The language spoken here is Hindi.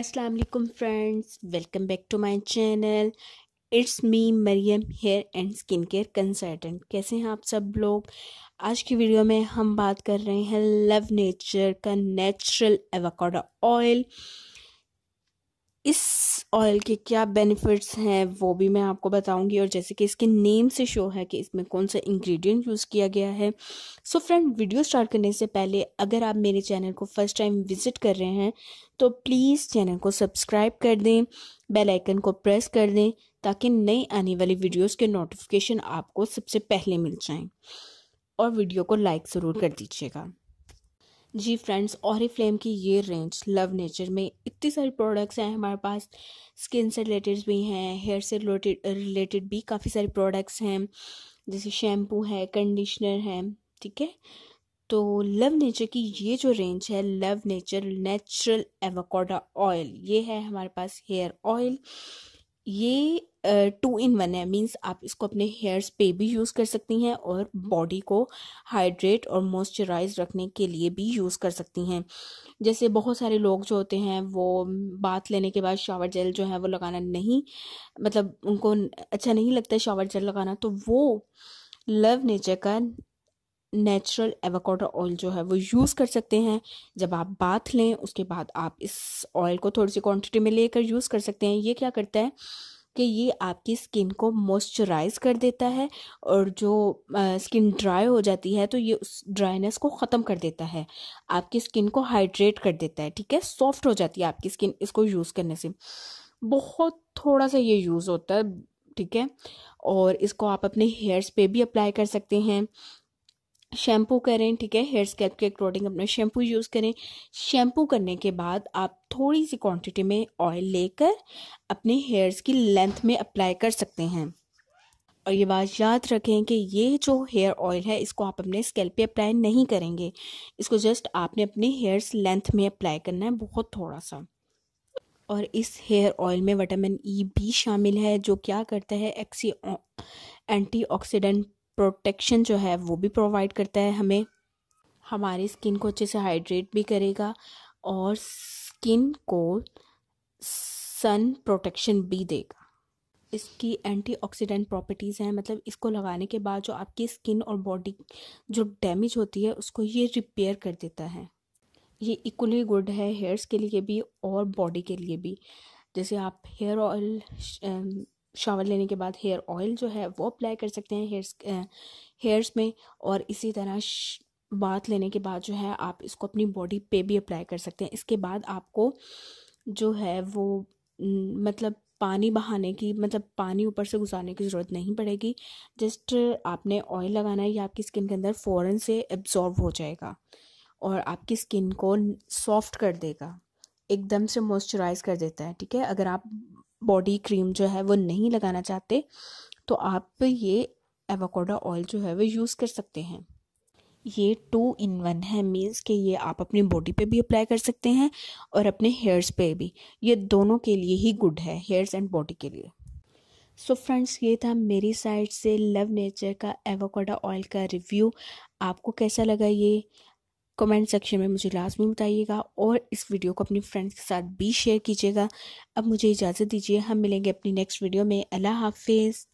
अस्सलाम वालेकुम friends welcome back to my channel it's me Mariam hair and skin care consultant कैसे हैं आप सब लोग आज की वीडियो में हम बात कर रहे हैं लव नेचर का नेचुरल एवोकाडो ऑयल इस ऑयल के क्या बेनिफिट्स हैं वो भी मैं आपको बताऊंगी और जैसे कि इसके नेम से शो है कि इसमें कौन सा इंग्रेडिएंट यूज़ किया गया है so so friend video start करने से पहले अगर आप मेरे चैनल को फर्स्ट टाइम विजिट कर रहे हैं तो प्लीज़ चैनल को सब्सक्राइब कर दें बेल आइकन को प्रेस कर दें ताकि नई आने वाली वीडियोज़ के नोटिफिकेशन आपको सबसे पहले मिल जाएँ और वीडियो को लाइक ज़रूर कर दीजिएगा जी फ्रेंड्स और फ्लेम की ये रेंज लव नेचर में इतनी सारी प्रोडक्ट्स हैं हमारे पास स्किन से रिलेटेड भी हैं हेयर से रिलेटेड रिलेटेड भी काफ़ी सारे प्रोडक्ट्स हैं जैसे शैम्पू है कंडीशनर है ठीक है तो लव नेचर की ये जो रेंज है love nature natural avocado oil ये है हमारे पास हेयर ऑयल ये टू इन वन है मींस आप इसको अपने हेयर्स पे भी यूज़ कर सकती हैं और बॉडी को हाइड्रेट और मॉइस्चराइज रखने के लिए भी यूज़ कर सकती हैं जैसे बहुत सारे लोग जो होते हैं वो बाथ लेने के बाद शावर जेल जो है वो लगाना नहीं मतलब उनको अच्छा नहीं लगता शावर जेल लगाना तो वो लव नेचर का नेचुरल एवोकाडो ऑयल जो है वो यूज़ कर सकते हैं जब आप बाथ लें उसके बाद आप इस ऑयल को थोड़ी सी क्वांटिटी में लेकर यूज़ कर सकते हैं ये क्या करता है कि ये आपकी स्किन को मॉइस्चराइज कर देता है और जो आ, स्किन ड्राई हो जाती है तो ये उस ड्राइनेस को ख़त्म कर देता है आपकी स्किन को हाइड्रेट कर देता है ठीक है सॉफ्ट हो जाती है आपकी स्किन इसको यूज़ करने से बहुत थोड़ा सा ये यूज़ होता है ठीक है और इसको आप अपने हेयर्स पे भी अप्लाई कर सकते हैं शैम्पू करें ठीक है हेयर स्कैल्प के अकॉर्डिंग अपना शैम्पू यूज़ करें शैम्पू करने के बाद आप थोड़ी सी क्वांटिटी में ऑयल लेकर अपने हेयर्स की लेंथ में अप्लाई कर सकते हैं और ये बात याद रखें कि ये जो हेयर ऑयल है इसको आप अपने स्कैल्प पे अप्लाई नहीं करेंगे इसको जस्ट आपने अपने हेयर्स लेंथ में अप्लाई करना है बहुत थोड़ा सा और इस हेयर ऑयल में विटामिन ई e भी शामिल है जो क्या करता है एक्सी एंटीऑक्सीडेंट प्रोटेक्शन जो है वो भी प्रोवाइड करता है हमें हमारी स्किन को अच्छे से हाइड्रेट भी करेगा और स्किन को सन प्रोटेक्शन भी देगा इसकी एंटीऑक्सीडेंट प्रॉपर्टीज़ हैं मतलब इसको लगाने के बाद जो आपकी स्किन और बॉडी जो डैमेज होती है उसको ये रिपेयर कर देता है ये इक्वली गुड है हेयर्स के लिए भी और बॉडी के लिए भी जैसे आप हेयर ऑयल शावर लेने के बाद हेयर ऑयल जो है वो अप्लाई कर सकते हैं हेयर्स हेयर्स में और इसी तरह बाथ लेने के बाद जो है आप इसको अपनी बॉडी पे भी अप्लाई कर सकते हैं इसके बाद आपको जो है वो मतलब पानी बहाने की मतलब पानी ऊपर से गुजारने की ज़रूरत नहीं पड़ेगी जस्ट आपने ऑयल लगाना है या आपकी स्किन के अंदर फ़ौरन से एब्जॉर्व हो जाएगा और आपकी स्किन को सॉफ्ट कर देगा एकदम से मॉइस्चराइज कर देता है ठीक है अगर आप बॉडी क्रीम जो है वो नहीं लगाना चाहते तो आप ये एवोकाडो ऑयल जो है वो यूज़ कर सकते हैं ये टू इन वन है मीन्स कि ये आप अपनी बॉडी पे भी अप्लाई कर सकते हैं और अपने हेयर्स पे भी ये दोनों के लिए ही गुड है हेयर्स एंड बॉडी के लिए सो so फ्रेंड्स ये था मेरी साइड से लव नेचर का एवोकाडा ऑयल का रिव्यू आपको कैसा लगा ये कमेंट सेक्शन में मुझे लाजमी बताइएगा और इस वीडियो को अपनी फ्रेंड्स के साथ भी शेयर कीजिएगा अब मुझे इजाज़त दीजिए हम मिलेंगे अपनी नेक्स्ट वीडियो में अल्लाह हाफिज़